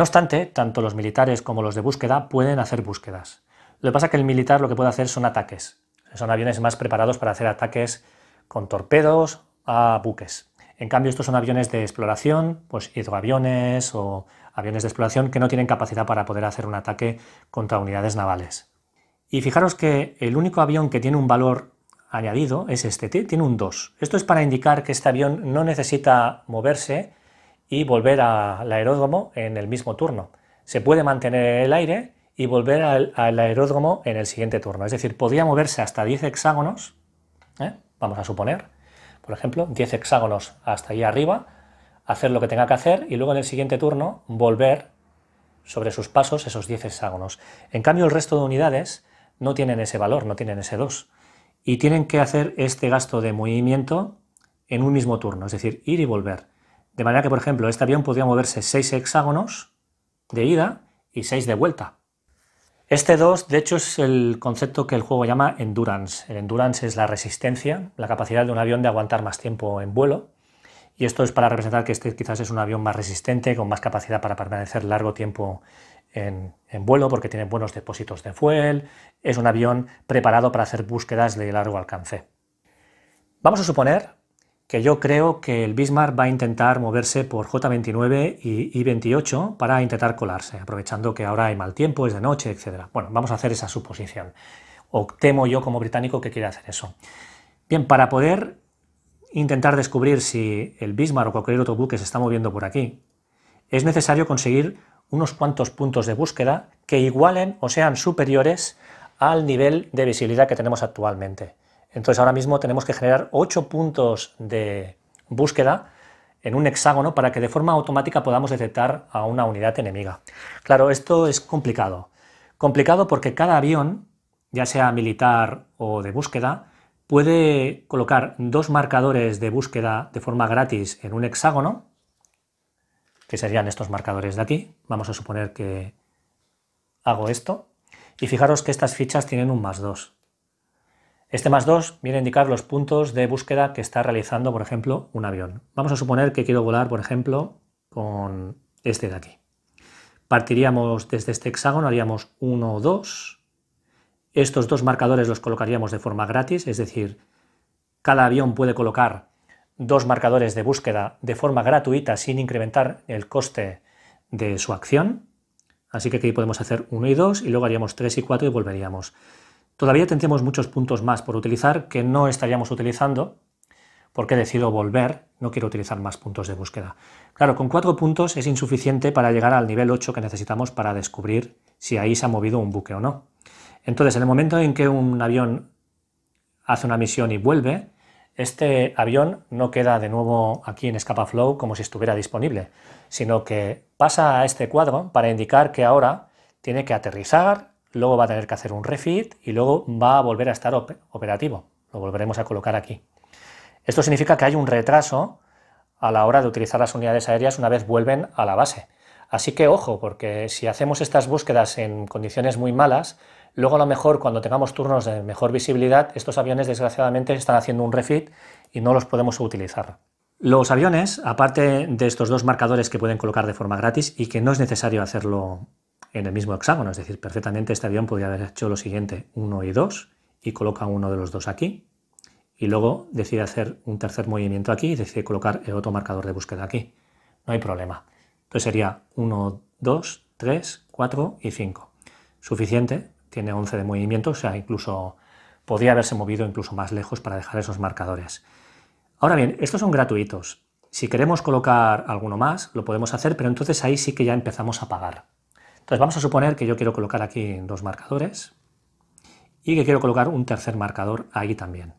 [SPEAKER 1] No obstante, tanto los militares como los de búsqueda pueden hacer búsquedas. Lo que pasa es que el militar lo que puede hacer son ataques. Son aviones más preparados para hacer ataques con torpedos a buques. En cambio, estos son aviones de exploración, pues hidroaviones o aviones de exploración que no tienen capacidad para poder hacer un ataque contra unidades navales. Y fijaros que el único avión que tiene un valor añadido es este, tiene un 2. Esto es para indicar que este avión no necesita moverse y volver al aeródromo en el mismo turno. Se puede mantener el aire y volver al, aeródromo en el siguiente turno. Es decir, podría moverse hasta 10 hexágonos, ¿eh? vamos a suponer, por ejemplo, 10 hexágonos hasta ahí arriba, hacer lo que tenga que hacer y luego en el siguiente turno volver sobre sus pasos esos 10 hexágonos. En cambio, el resto de unidades no tienen ese valor, no tienen ese 2. Y tienen que hacer este gasto de movimiento en un mismo turno, es decir, ir y volver. De manera que, por ejemplo, este avión podría moverse 6 hexágonos de ida y 6 de vuelta. Este 2, de hecho, es el concepto que el juego llama endurance. El endurance es la resistencia, la capacidad de un avión de aguantar más tiempo en vuelo. Y esto es para representar que este quizás es un avión más resistente, con más capacidad para permanecer largo tiempo en, en, vuelo, porque tiene buenos depósitos de fuel. Es un avión preparado para hacer búsquedas de largo alcance. Vamos a suponer que yo creo que el Bismarck va a intentar moverse por J29 y I28 para intentar colarse, aprovechando que ahora hay mal tiempo, es de noche, etc. Bueno, vamos a hacer esa suposición. O temo yo como británico que quiera hacer eso. Bien, para poder intentar descubrir si el Bismarck o cualquier otro buque se está moviendo por aquí, es necesario conseguir unos cuantos puntos de búsqueda que igualen o sean superiores al nivel de visibilidad que tenemos actualmente. Entonces ahora mismo tenemos que generar 8 puntos de búsqueda en un hexágono para que de forma automática podamos detectar a una unidad enemiga. Claro, esto es complicado. Complicado porque cada avión, ya sea militar o de búsqueda, puede colocar dos marcadores de búsqueda de forma gratis en un hexágono, que serían estos marcadores de aquí. Vamos a suponer que hago esto. Y fijaros que estas fichas tienen un más 2. Este más 2 viene a indicar los puntos de búsqueda que está realizando, por ejemplo, un avión. Vamos a suponer que quiero volar, por ejemplo, con este de aquí. Partiríamos desde este hexágono, haríamos 1, 2. Estos dos marcadores los colocaríamos de forma gratis, es decir, cada avión puede colocar dos marcadores de búsqueda de forma gratuita sin incrementar el coste de su acción. Así que aquí podemos hacer 1 y 2 y luego haríamos 3 y 4 y volveríamos. Todavía tendríamos muchos puntos más por utilizar que no estaríamos utilizando porque decido volver, no quiero utilizar más puntos de búsqueda. Claro, con cuatro puntos es insuficiente para llegar al nivel 8 que necesitamos para descubrir si ahí se ha movido un buque o no. Entonces, en el momento en que un avión hace una misión y vuelve, este avión no queda de nuevo aquí en Escapa Flow como si estuviera disponible, sino que pasa a este cuadro para indicar que ahora tiene que aterrizar, luego va a tener que hacer un refit y luego va a volver a estar operativo. Lo volveremos a colocar aquí. Esto significa que hay un retraso a la hora de utilizar las unidades aéreas una vez vuelven a la base. Así que ojo, porque si hacemos estas búsquedas en condiciones muy malas, luego a lo mejor cuando tengamos turnos de mejor visibilidad, estos aviones desgraciadamente están haciendo un refit y no los podemos utilizar. Los aviones, aparte de estos dos marcadores que pueden colocar de forma gratis y que no es necesario hacerlo en el mismo hexágono, es decir, perfectamente este avión podría haber hecho lo siguiente, 1 y 2, y coloca uno de los dos aquí, y luego decide hacer un tercer movimiento aquí y decide colocar el otro marcador de búsqueda aquí. No hay problema. Entonces sería 1, 2, 3, 4 y 5. Suficiente, tiene 11 de movimiento, o sea, incluso podría haberse movido incluso más lejos para dejar esos marcadores. Ahora bien, estos son gratuitos. Si queremos colocar alguno más, lo podemos hacer, pero entonces ahí sí que ya empezamos a pagar. Entonces vamos a suponer que yo quiero colocar aquí dos marcadores y que quiero colocar un tercer marcador ahí también.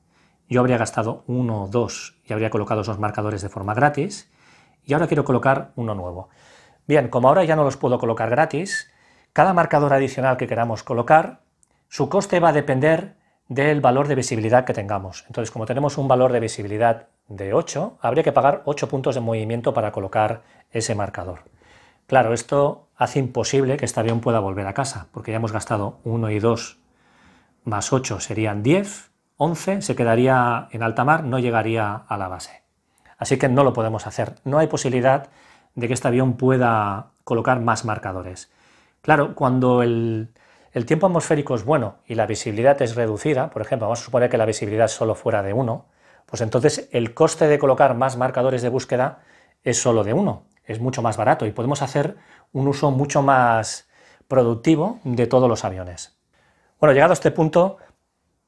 [SPEAKER 1] Yo habría gastado uno o dos y habría colocado esos marcadores de forma gratis y ahora quiero colocar uno nuevo. Bien, como ahora ya no los puedo colocar gratis, cada marcador adicional que queramos colocar, su coste va a depender del valor de visibilidad que tengamos. Entonces, como tenemos un valor de visibilidad de 8, habría que pagar 8 puntos de movimiento para colocar ese marcador. Claro, esto hace imposible que este avión pueda volver a casa, porque ya hemos gastado 1 y 2 más 8 serían 10, 11, se quedaría en alta mar, no llegaría a la base. Así que no lo podemos hacer. No hay posibilidad de que este avión pueda colocar más marcadores. Claro, cuando el, tiempo atmosférico es bueno y la visibilidad es reducida, por ejemplo, vamos a suponer que la visibilidad solo fuera de 1, pues entonces el coste de colocar más marcadores de búsqueda es solo de 1 es mucho más barato y podemos hacer un uso mucho más productivo de todos los aviones. Bueno, llegado a este punto,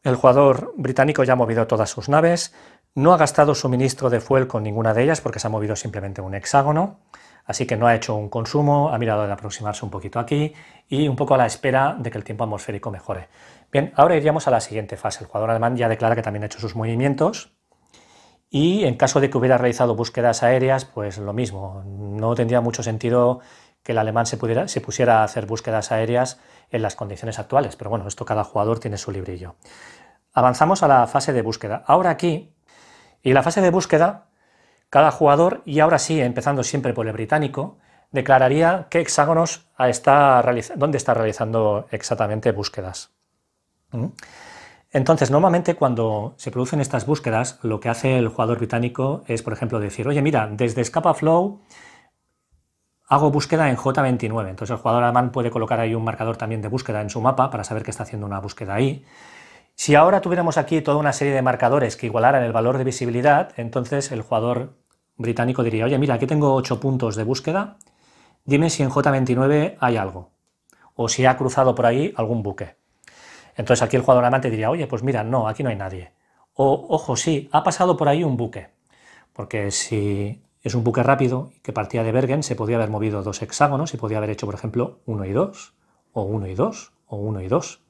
[SPEAKER 1] el jugador británico ya ha movido todas sus naves, no ha gastado suministro de fuel con ninguna de ellas porque se ha movido simplemente un hexágono, así que no ha hecho un consumo, ha mirado de aproximarse un poquito aquí y un poco a la espera de que el tiempo atmosférico mejore. Bien, ahora iríamos a la siguiente fase. El jugador alemán ya declara que también ha hecho sus movimientos, y en caso de que hubiera realizado búsquedas aéreas, pues lo mismo, no tendría mucho sentido que el alemán se, pusiera a hacer búsquedas aéreas en las condiciones actuales, pero bueno, esto cada jugador tiene su librillo. Avanzamos a la fase de búsqueda. Ahora aquí, y la fase de búsqueda, cada jugador, y ahora sí, empezando siempre por el británico, declararía qué hexágonos está dónde está realizando exactamente búsquedas. ¿Mm? Entonces, normalmente cuando se producen estas búsquedas, lo que hace el jugador británico es, por ejemplo, decir, oye, mira, desde Scapa Flow hago búsqueda en J29. Entonces el jugador alemán puede colocar ahí un marcador también de búsqueda en su mapa para saber que está haciendo una búsqueda ahí. Si ahora tuviéramos aquí toda una serie de marcadores que igualaran el valor de visibilidad, entonces el jugador británico diría, oye, mira, aquí tengo 8 puntos de búsqueda, dime si en J29 hay algo, o si ha cruzado por ahí algún buque. Entonces aquí el jugador alemán te diría, oye, pues mira, no, aquí no hay nadie. O, ojo, sí, ha pasado por ahí un buque. Porque si es un buque rápido que partía de Bergen, se podía haber movido dos hexágonos y podía haber hecho, por ejemplo, uno y dos, o uno y dos, o uno y dos.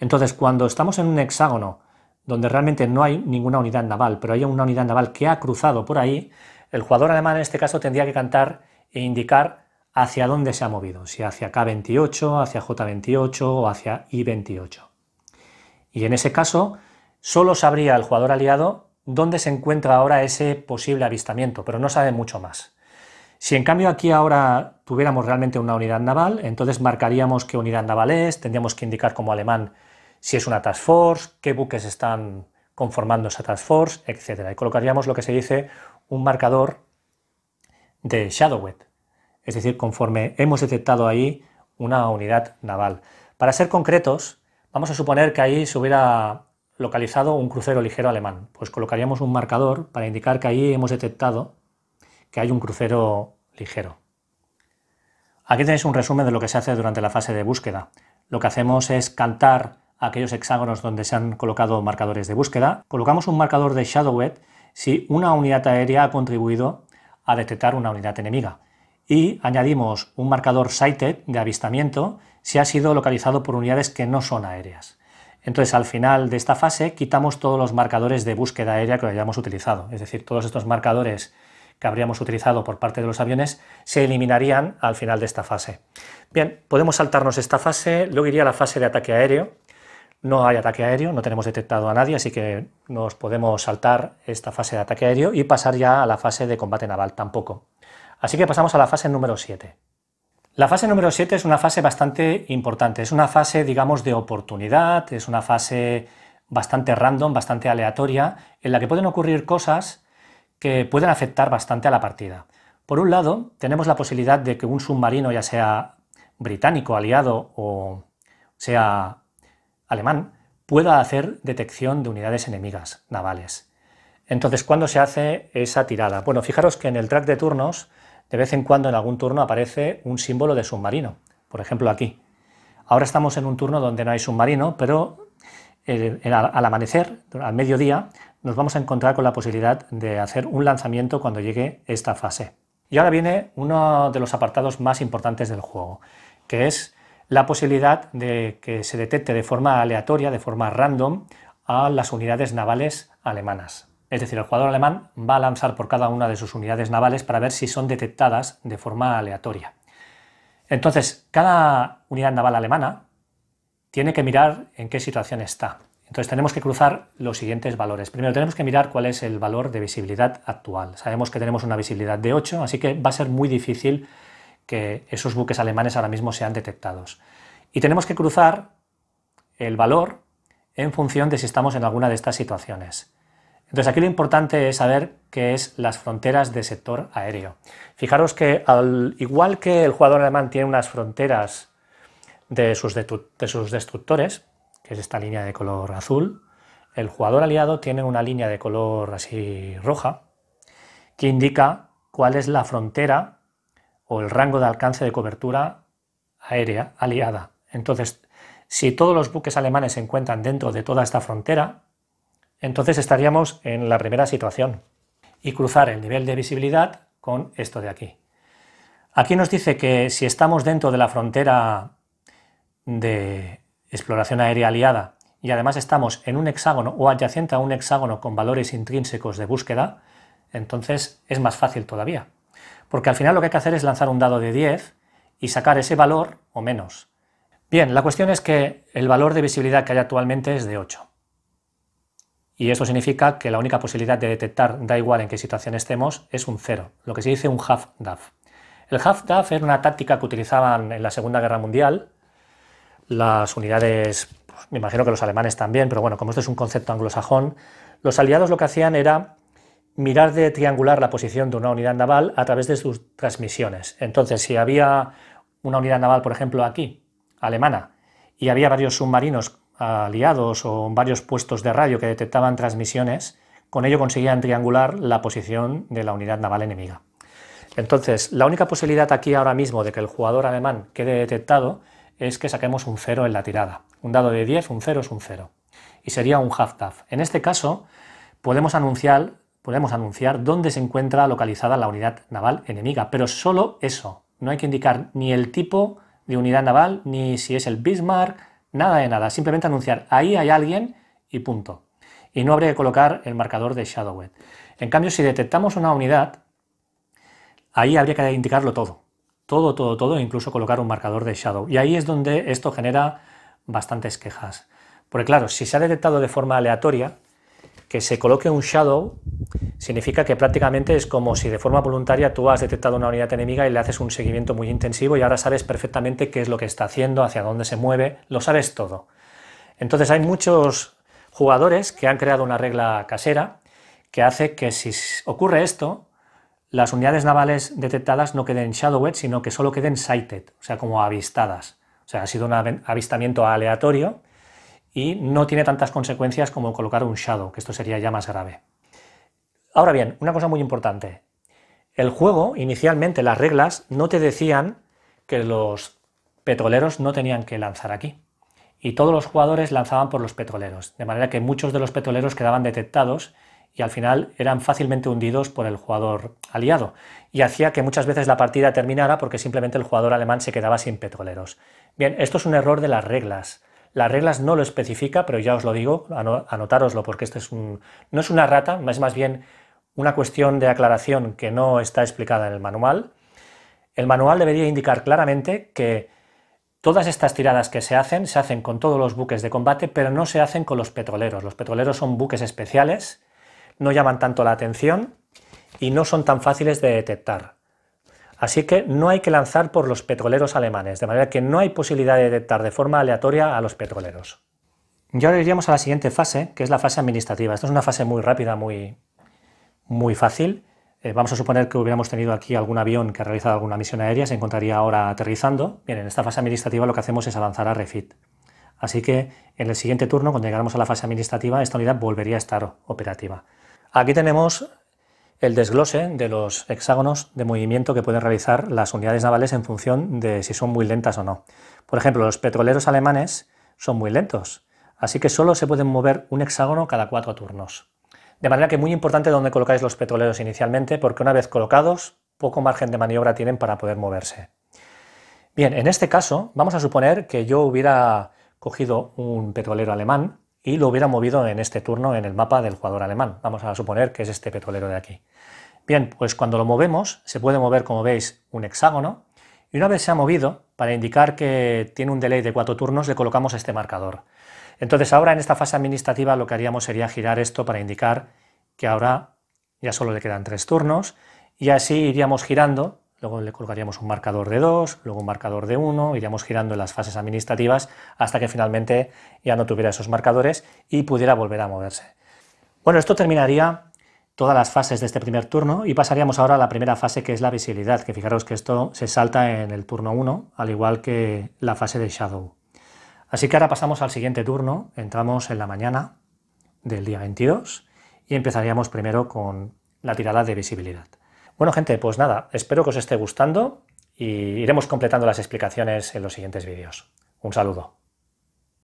[SPEAKER 1] Entonces, cuando estamos en un hexágono donde realmente no hay ninguna unidad naval, pero hay una unidad naval que ha cruzado por ahí, el jugador alemán en este caso tendría que cantar e indicar hacia dónde se ha movido, si hacia K28, hacia J28 o hacia I28. Y en ese caso, solo sabría el jugador aliado dónde se encuentra ahora ese posible avistamiento, pero no sabe mucho más. Si en cambio aquí ahora tuviéramos realmente una unidad naval, entonces marcaríamos qué unidad naval es, tendríamos que indicar como alemán si es una task force, qué buques están conformando esa task force, etc. Y colocaríamos lo que se dice un marcador de shadowed, es decir, conforme hemos detectado ahí una unidad naval. Para ser concretos, vamos a suponer que ahí se hubiera localizado un crucero ligero alemán. Pues colocaríamos un marcador para indicar que ahí hemos detectado que hay un crucero ligero. Aquí tenéis un resumen de lo que se hace durante la fase de búsqueda. Lo que hacemos es cantar aquellos hexágonos donde se han colocado marcadores de búsqueda. Colocamos un marcador de web si una unidad aérea ha contribuido a detectar una unidad enemiga y añadimos un marcador sighted de avistamiento si ha sido localizado por unidades que no son aéreas. Entonces, al final de esta fase, quitamos todos los marcadores de búsqueda aérea que hayamos utilizado. Es decir, todos estos marcadores que habríamos utilizado por parte de los aviones se eliminarían al final de esta fase. Bien, podemos saltarnos esta fase, luego iría a la fase de ataque aéreo. No hay ataque aéreo, no tenemos detectado a nadie, así que nos podemos saltar esta fase de ataque aéreo y pasar ya a la fase de combate naval tampoco. Así que pasamos a la fase número 7. La fase número 7 es una fase bastante importante, es una fase, digamos, de oportunidad, es una fase bastante random, bastante aleatoria, en la que pueden ocurrir cosas que pueden afectar bastante a la partida. Por un lado, tenemos la posibilidad de que un submarino, ya sea británico, aliado o sea alemán, pueda hacer detección de unidades enemigas navales. Entonces, ¿cuándo se hace esa tirada? Bueno, fijaros que en el track de turnos de vez en cuando en algún turno aparece un símbolo de submarino, por ejemplo aquí. Ahora estamos en un turno donde no hay submarino, pero eh, al amanecer, al mediodía, nos vamos a encontrar con la posibilidad de hacer un lanzamiento cuando llegue esta fase. Y ahora viene uno de los apartados más importantes del juego, que es la posibilidad de que se detecte de forma aleatoria, de forma random, a las unidades navales alemanas. Es decir, el jugador alemán va a lanzar por cada una de sus unidades navales para ver si son detectadas de forma aleatoria. Entonces, cada unidad naval alemana tiene que mirar en qué situación está. Entonces tenemos que cruzar los siguientes valores. Primero tenemos que mirar cuál es el valor de visibilidad actual. Sabemos que tenemos una visibilidad de 8, así que va a ser muy difícil que esos buques alemanes ahora mismo sean detectados. Y tenemos que cruzar el valor en función de si estamos en alguna de estas situaciones. Entonces aquí lo importante es saber qué es las fronteras de sector aéreo. Fijaros que al igual que el jugador alemán tiene unas fronteras de sus, de sus destructores, que es esta línea de color azul, el jugador aliado tiene una línea de color así roja que indica cuál es la frontera o el rango de alcance de cobertura aérea aliada. Entonces, si todos los buques alemanes se encuentran dentro de toda esta frontera, entonces estaríamos en la primera situación y cruzar el nivel de visibilidad con esto de aquí. Aquí nos dice que si estamos dentro de la frontera de exploración aérea aliada y además estamos en un hexágono o adyacente a un hexágono con valores intrínsecos de búsqueda, entonces es más fácil todavía. Porque al final lo que hay que hacer es lanzar un dado de 10 y sacar ese valor o menos. Bien, la cuestión es que el valor de visibilidad que hay actualmente es de 8. Y eso significa que la única posibilidad de detectar, da igual en qué situación estemos, es un cero, lo que se dice un half-duff. El half-duff era una táctica que utilizaban en la Segunda Guerra Mundial las unidades, pues, me imagino que los alemanes también, pero bueno, como esto es un concepto anglosajón, los aliados lo que hacían era mirar de triangular la posición de una unidad naval a través de sus transmisiones. Entonces, si había una unidad naval, por ejemplo, aquí, alemana, y había varios submarinos aliados o varios puestos de radio que detectaban transmisiones, con ello conseguían triangular la posición de la unidad naval enemiga. Entonces, la única posibilidad aquí ahora mismo de que el jugador alemán quede detectado es que saquemos un cero en la tirada. Un dado de 10, un 0 es un 0. Y sería un half En este caso, podemos anunciar, podemos anunciar dónde se encuentra localizada la unidad naval enemiga, pero solo eso. No hay que indicar ni el tipo de unidad naval, ni si es el Bismarck, Nada de nada, simplemente anunciar, ahí hay alguien y punto. Y no habría que colocar el marcador de Shadowed. En cambio, si detectamos una unidad, ahí habría que indicarlo todo. Todo, todo, todo, incluso colocar un marcador de Shadow. Y ahí es donde esto genera bastantes quejas. Porque claro, si se ha detectado de forma aleatoria, que se coloque un shadow significa que prácticamente es como si de forma voluntaria tú has detectado una unidad enemiga y le haces un seguimiento muy intensivo y ahora sabes perfectamente qué es lo que está haciendo, hacia dónde se mueve, lo sabes todo. Entonces hay muchos jugadores que han creado una regla casera que hace que si ocurre esto, las unidades navales detectadas no queden shadowed, sino que solo queden sighted, o sea, como avistadas. O sea, ha sido un avistamiento aleatorio y no tiene tantas consecuencias como colocar un shadow, que esto sería ya más grave. Ahora bien, una cosa muy importante. El juego, inicialmente las reglas no te decían que los petroleros no tenían que lanzar aquí. Y todos los jugadores lanzaban por los petroleros, de manera que muchos de los petroleros quedaban detectados y al final eran fácilmente hundidos por el jugador aliado, y hacía que muchas veces la partida terminara porque simplemente el jugador alemán se quedaba sin petroleros. Bien, esto es un error de las reglas. Las reglas no lo especifica, pero ya os lo digo, anotároslo porque esto es un, no es una rata, es más bien una cuestión de aclaración que no está explicada en el manual. El manual debería indicar claramente que todas estas tiradas que se hacen se hacen con todos los buques de combate, pero no se hacen con los petroleros. Los petroleros son buques especiales, no llaman tanto la atención y no son tan fáciles de detectar. Así que no hay que lanzar por los petroleros alemanes, de manera que no hay posibilidad de detectar de forma aleatoria a los petroleros. Y ahora iríamos a la siguiente fase, que es la fase administrativa. Esta es una fase muy rápida, muy, muy fácil. Eh, vamos a suponer que hubiéramos tenido aquí algún avión que ha realizado alguna misión aérea, se encontraría ahora aterrizando. Bien, en esta fase administrativa lo que hacemos es avanzar a refit. Así que en el siguiente turno, cuando llegáramos a la fase administrativa, esta unidad volvería a estar operativa. Aquí tenemos el desglose de los hexágonos de movimiento que pueden realizar las unidades navales en función de si son muy lentas o no. Por ejemplo, los petroleros alemanes son muy lentos, así que solo se pueden mover un hexágono cada cuatro turnos. De manera que es muy importante dónde colocáis los petroleros inicialmente, porque una vez colocados, poco margen de maniobra tienen para poder moverse. Bien, en este caso, vamos a suponer que yo hubiera cogido un petrolero alemán y lo hubiera movido en este turno en el mapa del jugador alemán. Vamos a suponer que es este petrolero de aquí. Bien, pues cuando lo movemos, se puede mover, como veis, un hexágono, y una vez se ha movido, para indicar que tiene un delay de cuatro turnos, le colocamos este marcador. Entonces ahora en esta fase administrativa lo que haríamos sería girar esto para indicar que ahora ya solo le quedan tres turnos, y así iríamos girando luego le colgaríamos un marcador de 2, luego un marcador de 1, iríamos girando en las fases administrativas hasta que finalmente ya no tuviera esos marcadores y pudiera volver a moverse. Bueno, esto terminaría todas las fases de este primer turno y pasaríamos ahora a la primera fase que es la visibilidad, que fijaros que esto se salta en el turno 1, al igual que la fase de Shadow. Así que ahora pasamos al siguiente turno, entramos en la mañana del día 22 y empezaríamos primero con la tirada de visibilidad. Bueno, gente, pues nada, espero que os esté gustando y iremos completando las explicaciones en los siguientes vídeos. Un saludo.